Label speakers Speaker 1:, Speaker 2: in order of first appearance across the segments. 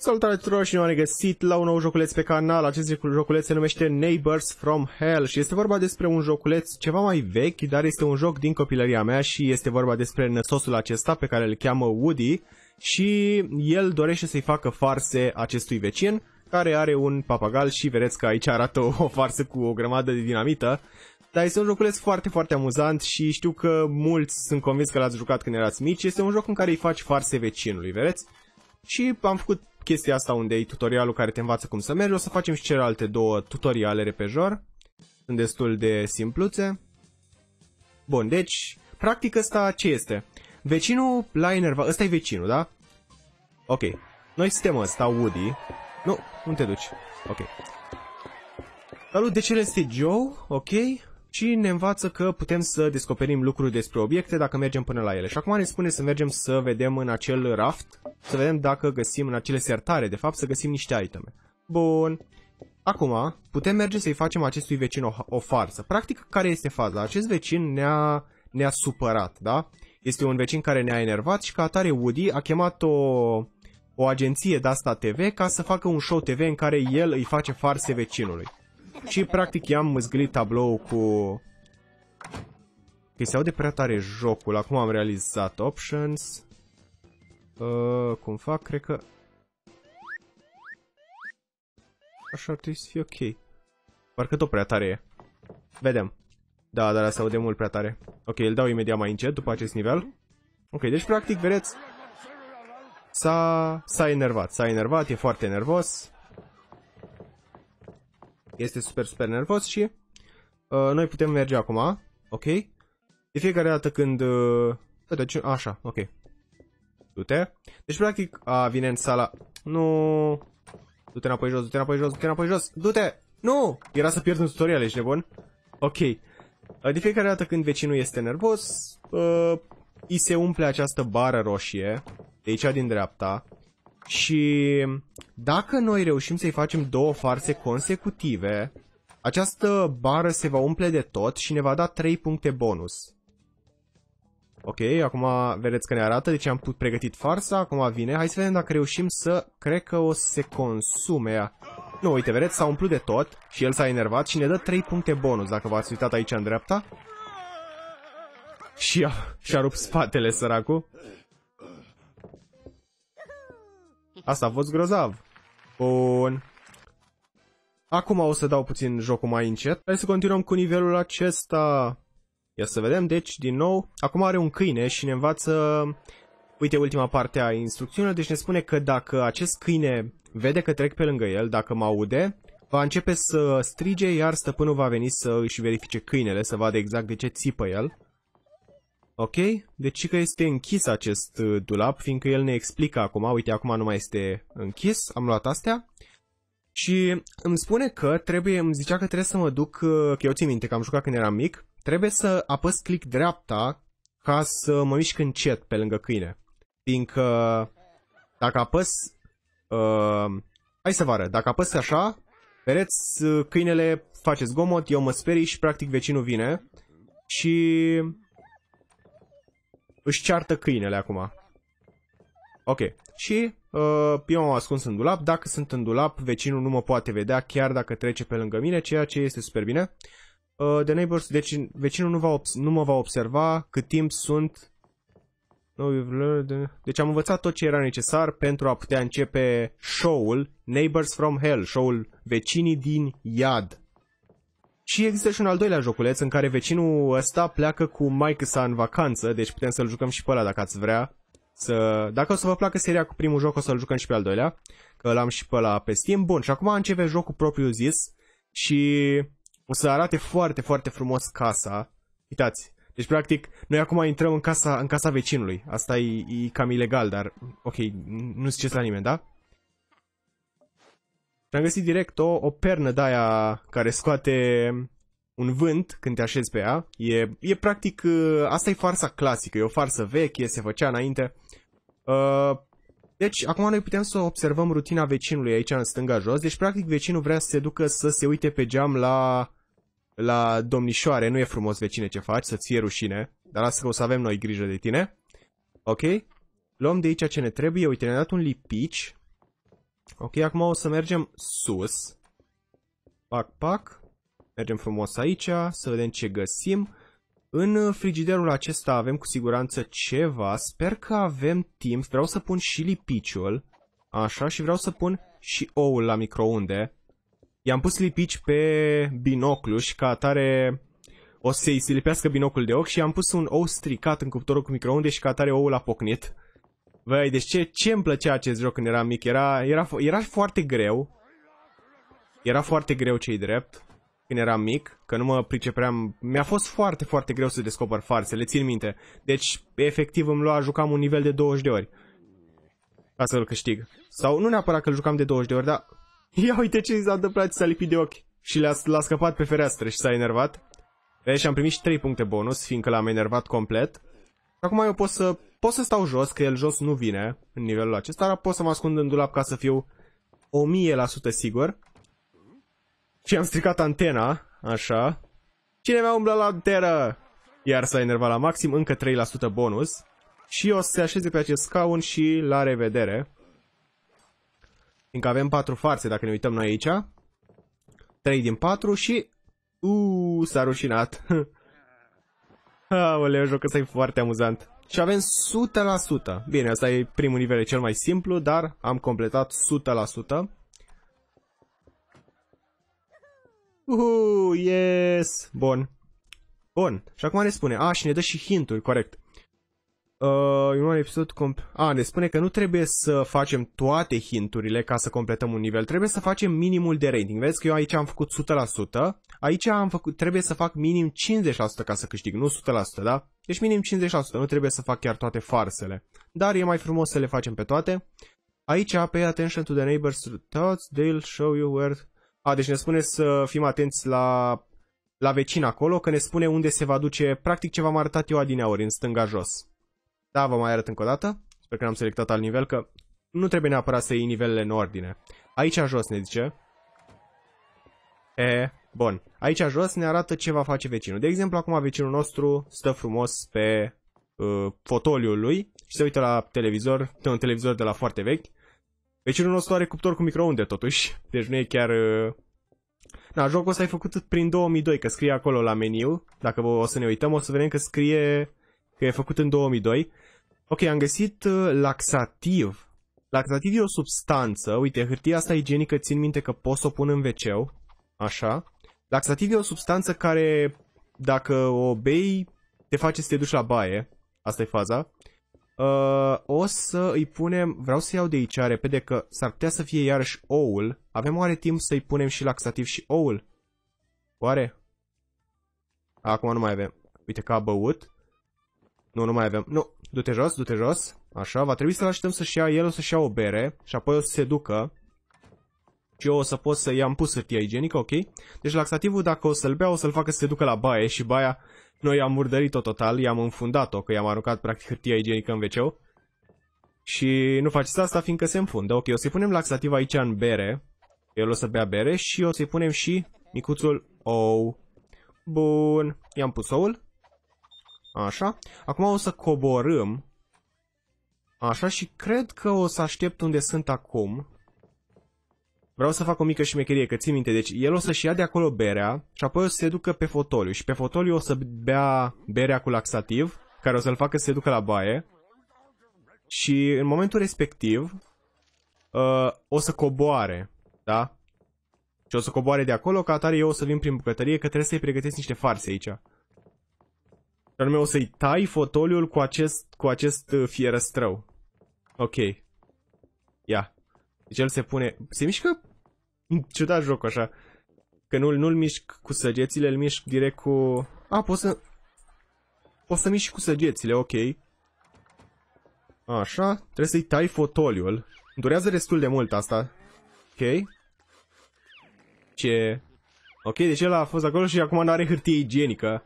Speaker 1: Salutare tuturor și ne-am regăsit la un nou joculeț pe canal. Acest joculeț se numește Neighbors from Hell și este vorba despre un joculeț ceva mai vechi, dar este un joc din copilăria mea și este vorba despre năsosul acesta pe care îl cheamă Woody și el dorește să-i facă farse acestui vecin care are un papagal și vedeți că aici arată o farsă cu o grămadă de dinamită. Dar este un joculeț foarte, foarte amuzant și știu că mulți sunt convins că l-ați jucat când erați mici. Este un joc în care îi faci farse vecinului, vedeți? Și am făcut chestia asta unde e tutorialul care te învață cum să mergi, o să facem și celelalte două tutoriale repejor. Sunt destul de simpluțe. Bun, deci, practic ăsta ce este? Vecinul l-a enervat, ăsta e vecinul, da? Ok, noi suntem ăsta, Woody. Nu, nu te duci. Ok. Salut, de ce este Joe? Ok și ne învață că putem să descoperim lucruri despre obiecte dacă mergem până la ele. Și acum ne spune să mergem să vedem în acel raft, să vedem dacă găsim în acele sertare, de fapt, să găsim niște iteme. Bun. Acum, putem merge să-i facem acestui vecin o, o farsă. Practic, care este faza? Acest vecin ne-a ne supărat, da? Este un vecin care ne-a enervat și ca atare Woody a chemat o, o agenție de asta TV ca să facă un show TV în care el îi face farse vecinului. Și practic i-am măzgălit tablou cu... Că se aude prea tare jocul, acum am realizat options. Uh, cum fac? Cred că... Așa ar trebui să fie ok. Parcă tot prea tare e. Vedem. Da, dar se aude mult prea tare. Ok, îl dau imediat mai încet după acest nivel. Ok, deci practic, vedeți, s-a enervat, s-a enervat, e foarte nervos este super, super nervos și uh, noi putem merge acum, ok? De fiecare dată când... Uh, deci, așa, ok. Du-te. Deci, practic, a, vine în sala... Nu... Du-te înapoi jos, du-te înapoi jos, du-te înapoi jos, du-te! Nu! Era să pierd un tutorial, ești nebun? Ok. Uh, de fiecare dată când vecinul este nervos, uh, îi se umple această bară roșie, de aici din dreapta, și dacă noi reușim să-i facem două farse consecutive, această bară se va umple de tot și ne va da 3 puncte bonus. Ok, acum vedeți că ne arată, deci am pregătit farsa, acum vine. Hai să vedem dacă reușim să... Cred că o să se consume. Nu, uite, vedeți, s-a umplut de tot și el s-a enervat și ne dă 3 puncte bonus, dacă v-ați uitat aici în dreapta. Și a, și-a rupt spatele, săracul. Asta a fost grozav. Bun. Acum o să dau puțin jocul mai încet. Hai să continuăm cu nivelul acesta. Ia să vedem, deci, din nou, acum are un câine și ne învață, uite, ultima parte a instrucțiunilor, deci ne spune că dacă acest câine vede că trec pe lângă el, dacă mă aude, va începe să strige, iar stăpânul va veni să își verifice câinele, să vadă exact de ce țipă el. Ok? Deci că este închis acest uh, dulap, fiindcă el ne explică acum, uite, acum nu mai este închis, am luat astea. Și îmi spune că trebuie, îmi zicea că trebuie să mă duc, uh, că eu țin minte că am jucat când eram mic, trebuie să apăs click dreapta ca să mă mișc încet pe lângă câine. Fiindcă dacă apăs, uh, hai să vă arăt, dacă apăs așa, vedeți, uh, câinele face zgomot, eu mă sperii și practic vecinul vine și își ceartă câinele acum. Ok. Și uh, eu m-am ascuns în dulap. Dacă sunt în dulap, vecinul nu mă poate vedea chiar dacă trece pe lângă mine, ceea ce este super bine. Uh, the neighbors, deci vecinul nu, va nu mă va observa cât timp sunt... Deci am învățat tot ce era necesar pentru a putea începe show-ul Neighbors from Hell, show-ul vecinii din iad. Și există și un al doilea joculeț în care vecinul ăsta pleacă cu Mike sa în vacanță, deci putem să-l jucăm și pe ăla dacă ați vrea. Să... Dacă o să vă placă seria cu primul joc, o să-l jucăm și pe al doilea, că l-am și pe ăla pe Steam. Bun, și acum începe jocul propriu zis și o să arate foarte, foarte frumos casa. Uitați, deci, practic, noi acum intrăm în casa, în casa vecinului. Asta e, e cam ilegal, dar, ok, nu ziceți la nimeni, da? Și am găsit direct o, o pernă de aia care scoate un vânt când te așezi pe ea. E, e practic, uh, asta e farsa clasică, e o farsă veche, se făcea înainte. Uh, deci, acum noi putem să observăm rutina vecinului aici în stânga jos. Deci, practic, vecinul vrea să se ducă să se uite pe geam la, la domnișoare. Nu e frumos, vecine, ce faci, să-ți fie rușine. Dar lasă că o să avem noi grijă de tine. Ok? Luăm de aici ce ne trebuie. Uite, ne-a dat un lipici. Ok, acum o să mergem sus. Pac, pac. Mergem frumos aici, să vedem ce găsim. În frigiderul acesta avem cu siguranță ceva. Sper că avem timp. Vreau să pun și lipiciul. Așa, și vreau să pun și oul la microunde. I-am pus lipici pe binoclu și ca atare o să-i se lipească binocul de ochi și am pus un ou stricat în cuptorul cu microunde și ca atare oul a pocnit. Vai, deci ce, ce îmi plăcea acest joc când eram mic? Era, era, era foarte greu. Era foarte greu cei drept când eram mic, că nu mă pricepeam, mi-a fost foarte, foarte greu să descoper le țin minte. Deci, efectiv, îmi lua, jucam un nivel de 20 de ori ca să-l câștig. Sau nu neapărat că-l jucam de 20 de ori, dar ia uite ce s-a întâmplat, s-a lipit de ochi și l-a, l-a scăpat pe fereastră și s-a enervat. Deci am primit și 3 puncte bonus, fiindcă l-am enervat complet. Acum eu pot să Pot să stau jos, că el jos nu vine în nivelul acesta, dar pot să mă ascund în dulap ca să fiu 1000% sigur. Și am stricat antena, așa. Cine mi-a umblat la teră? Iar s-a enervat la maxim, încă 3% bonus. Și o să se așeze pe acest scaun și la revedere. Fiindcă avem 4 farse, dacă ne uităm noi aici. 3 din 4 și... Uuu, s-a rușinat. Aoleu, jocul ăsta e foarte amuzant. Și avem 100%. Bine, asta e primul nivel, e cel mai simplu, dar am completat 100%. Uhu, yes! Bun. Bun. Și acum ne spune. A, și ne dă și hinturi, corect. Uh, în un episod comp- A, ne spune că nu trebuie să facem toate hinturile ca să completăm un nivel, trebuie să facem minimul de rating. Vezi că eu aici am făcut 100%, aici am făcut, trebuie să fac minim 50% ca să câștig, nu 100%, da? Deci minim 50%, nu trebuie să fac chiar toate farsele. Dar e mai frumos să le facem pe toate. Aici, pay attention to the neighbors thoughts, they'll show you where... A, deci ne spune să fim atenți la la vecin acolo, că ne spune unde se va duce, practic ce v-am arătat eu adineauri, în stânga jos. Da, vă mai arăt încă o dată. Sper că n-am selectat alt nivel, că nu trebuie neapărat să iei nivelele în ordine. Aici jos ne zice. E, bun. Aici jos ne arată ce va face vecinul. De exemplu, acum vecinul nostru stă frumos pe uh, fotoliul lui și se uită la televizor, pe un televizor de la foarte vechi. Vecinul nostru are cuptor cu microunde totuși, deci nu e chiar... Uh... Na, jocul ăsta ai făcut prin 2002, că scrie acolo la meniu. Dacă o să ne uităm, o să vedem că scrie că e făcut în 2002 Ok, am găsit uh, laxativ. Laxativ e o substanță. Uite, hârtia asta igienică, țin minte că pot să o pun în wc Așa. Laxativ e o substanță care, dacă o bei, te face să te duci la baie. Asta e faza. Uh, o să îi punem, vreau să iau de aici repede că s-ar putea să fie iarăși oul. Avem oare timp să-i punem și laxativ și oul? Oare? Acum nu mai avem. Uite că a băut. Nu, nu mai avem. Nu, du-te jos, du-te jos. Așa, va trebui să-l așteptăm să-și ia, el o să-și ia o bere și apoi o să se ducă. Și eu o să pot să i-am pus hârtia igienică, ok? Deci laxativul, dacă o să-l bea, o să-l facă să se ducă la baie și baia noi am murdărit-o total, i-am înfundat-o, că i-am aruncat practic hârtia igienică în wc Și nu faceți asta fiindcă se înfundă. Ok, o să-i punem laxativ aici în bere. El o să bea bere și o să-i punem și micuțul ou. Bun, i-am pus oul. Așa. Acum o să coborâm. Așa și cred că o să aștept unde sunt acum. Vreau să fac o mică șmecherie, că ții minte. Deci el o să-și ia de acolo berea și apoi o să se ducă pe fotoliu. Și pe fotoliu o să bea berea cu laxativ, care o să-l facă să se ducă la baie. Și în momentul respectiv uh, o să coboare, da? Și o să coboare de acolo, ca atare eu o să vin prin bucătărie, că trebuie să-i pregătesc niște farse aici. Și anume o să-i tai fotoliul cu acest, cu acest uh, fierăstrău. Ok. Ia. Deci el se pune... Se mișcă? Ciudat joc așa. Că nu, nu mișc cu săgețile, îl mișc direct cu... A, poți să... Poți să mișc cu săgețile, ok. Așa, trebuie să-i tai fotoliul. Durează destul de mult asta. Ok. Ce... Ok, deci el a fost acolo și acum nu are hârtie igienică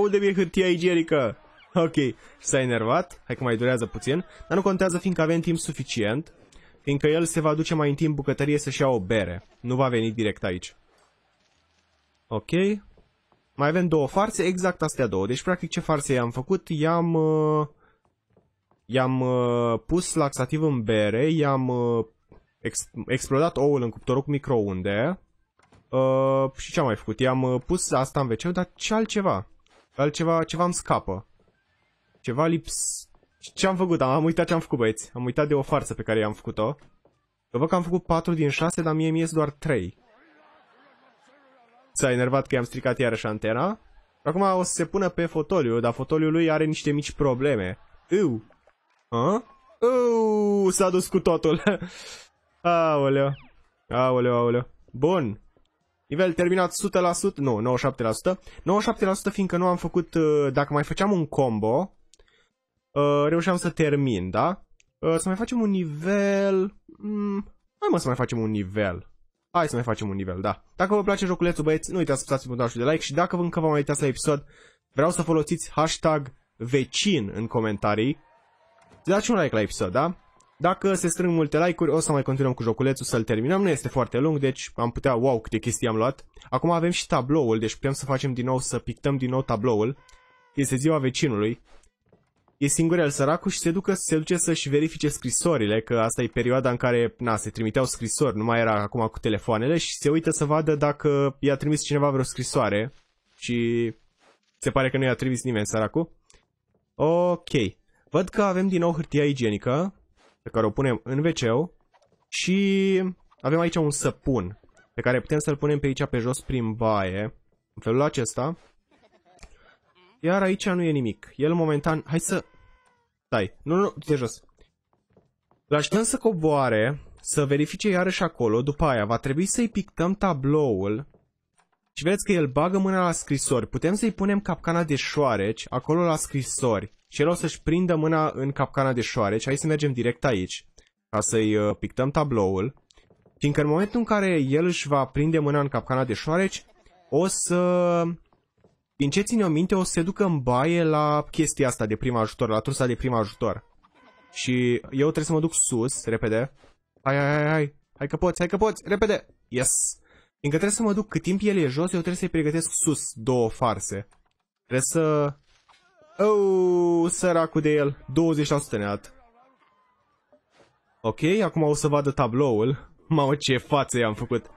Speaker 1: unde mi-e hârtia igienică? Ok, s-a enervat, hai că mai durează puțin, dar nu contează fiindcă avem timp suficient, fiindcă el se va duce mai în timp bucătărie să-și ia o bere, nu va veni direct aici. Ok, mai avem două farse, exact astea două, deci practic ce farse i-am făcut, i-am... Uh, i-am uh, pus laxativ în bere, i-am uh, ex explodat oul în cuptorul cu microunde, Uh, și ce am mai făcut? I-am uh, pus asta în wc dar ce altceva? Altceva, ceva îmi scapă. Ceva lips... Ce am făcut? Am, uitat ce am făcut, băieți. Am uitat de o farță pe care i-am făcut-o. Că văd că am făcut 4 din 6, dar mie mi ies doar 3. S-a enervat că i-am stricat iarăși antena. Acum o să se pună pe fotoliu, dar fotoliul lui are niște mici probleme. Uu! Hă? Uu! s-a dus cu totul. aoleu. Aoleu, aoleu. Bun. Nivel terminat 100%, nu, 97%. 97% fiindcă nu am făcut, uh, dacă mai făceam un combo, uh, reușeam să termin, da? Uh, să mai facem un nivel... Mm, hai mă să mai facem un nivel. Hai să mai facem un nivel, da. Dacă vă place joculețul, băieți, nu uitați să lăsați butonul de like și dacă vă încă v-am uitat la episod, vreau să folosiți hashtag vecin în comentarii. Dați un like la episod, da? Dacă se strâng multe like-uri, o să mai continuăm cu joculețul să-l terminăm. Nu este foarte lung, deci am putea, wow, câte chestii am luat. Acum avem și tabloul, deci putem să facem din nou, să pictăm din nou tabloul. Este ziua vecinului. E singur el săracul și se, ducă, se duce să-și verifice scrisorile, că asta e perioada în care na, se trimiteau scrisori, nu mai era acum cu telefoanele și se uită să vadă dacă i-a trimis cineva vreo scrisoare și se pare că nu i-a trimis nimeni săracul. Ok, văd că avem din nou hârtia igienică, pe care o punem în wc și avem aici un săpun pe care putem să-l punem pe aici pe jos prin baie, în felul acesta. Iar aici nu e nimic. El momentan... Hai să... Stai. Nu, nu, de jos. l să coboare, să verifice iarăși acolo, după aia va trebui să-i pictăm tabloul și vedeți că el bagă mâna la scrisori. Putem să-i punem capcana de șoareci acolo la scrisori și el o să-și prindă mâna în capcana de șoareci. Hai să mergem direct aici, ca să-i uh, pictăm tabloul. Fiindcă în momentul în care el își va prinde mâna în capcana de șoareci, o să... Din ce ține o minte, o să se ducă în baie la chestia asta de prim ajutor, la trusa de prim ajutor. Și eu trebuie să mă duc sus, repede. Hai, hai, hai, hai, hai că poți, hai că poți, repede! Yes! Fiindcă trebuie să mă duc cât timp el e jos, eu trebuie să-i pregătesc sus două farse. Trebuie să Oh, săracul de el. 20% ne-a Ok, acum o să vadă tabloul. Mamă, ce față i-am făcut.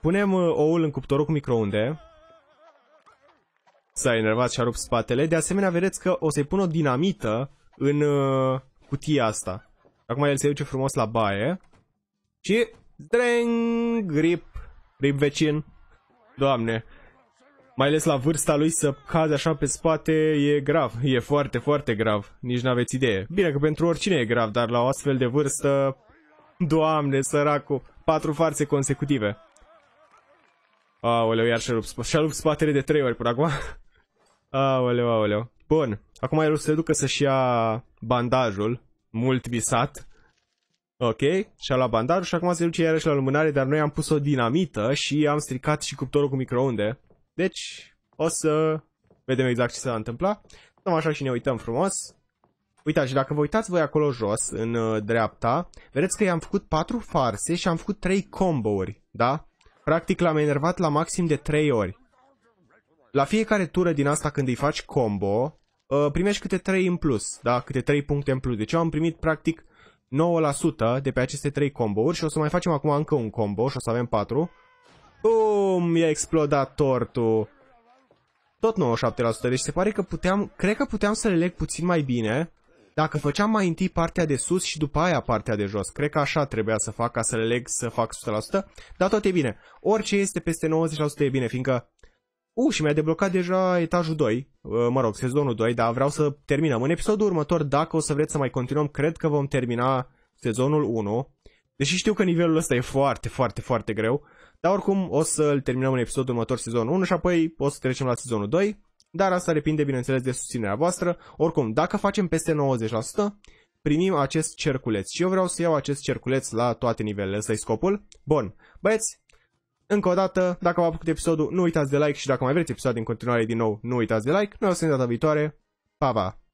Speaker 1: Punem uh, oul în cuptorul cu microunde. S-a enervat și a rupt spatele. De asemenea, vedeți că o să-i pun o dinamită în uh, cutia asta. Acum el se duce frumos la baie. Și... Dreng! grip, grip vecin! Doamne! mai ales la vârsta lui, să cazi așa pe spate e grav, e foarte, foarte grav, nici n-aveți idee. Bine că pentru oricine e grav, dar la o astfel de vârstă, doamne, săracu, patru farse consecutive. Aoleu, iar și-a rupt, și rupt spatele de trei ori până acum. Aoleu, aoleu. Bun, acum el se ducă să-și ia bandajul, mult visat. Ok, și-a luat bandajul și acum se duce iarăși la lumânare, dar noi am pus o dinamită și am stricat și cuptorul cu microunde. Deci, o să vedem exact ce se va întâmpla. Stăm așa și ne uităm frumos. Uitați, și dacă vă uitați voi acolo jos, în uh, dreapta, vedeți că i-am făcut 4 farse și am făcut 3 combo-uri, da? Practic l-am enervat la maxim de 3 ori. La fiecare tură din asta când îi faci combo, uh, primești câte 3 în plus, da? Câte 3 puncte în plus. Deci eu am primit practic 9% de pe aceste 3 combo-uri și o să mai facem acum încă un combo și o să avem 4. Bum, i-a explodat tortul. Tot 97%, deci se pare că puteam, cred că puteam să le leg puțin mai bine. Dacă făceam mai întâi partea de sus și după aia partea de jos. Cred că așa trebuia să fac ca să le leg să fac 100%. Dar tot e bine. Orice este peste 90% e bine, fiindcă... U, și mi-a deblocat deja etajul 2, uh, mă rog, sezonul 2, dar vreau să terminăm. În episodul următor, dacă o să vreți să mai continuăm, cred că vom termina sezonul 1 Deși știu că nivelul ăsta e foarte, foarte, foarte greu, dar oricum o să-l terminăm în episodul următor sezonul 1 și apoi o să trecem la sezonul 2, dar asta depinde bineînțeles de susținerea voastră. Oricum, dacă facem peste 90%, primim acest cerculeț și eu vreau să iau acest cerculeț la toate nivelele, ăsta scopul. Bun, băieți, încă o dată, dacă v-a plăcut episodul, nu uitați de like și dacă mai vreți episod în continuare din nou, nu uitați de like. Noi o să ne data viitoare. Pa, pa!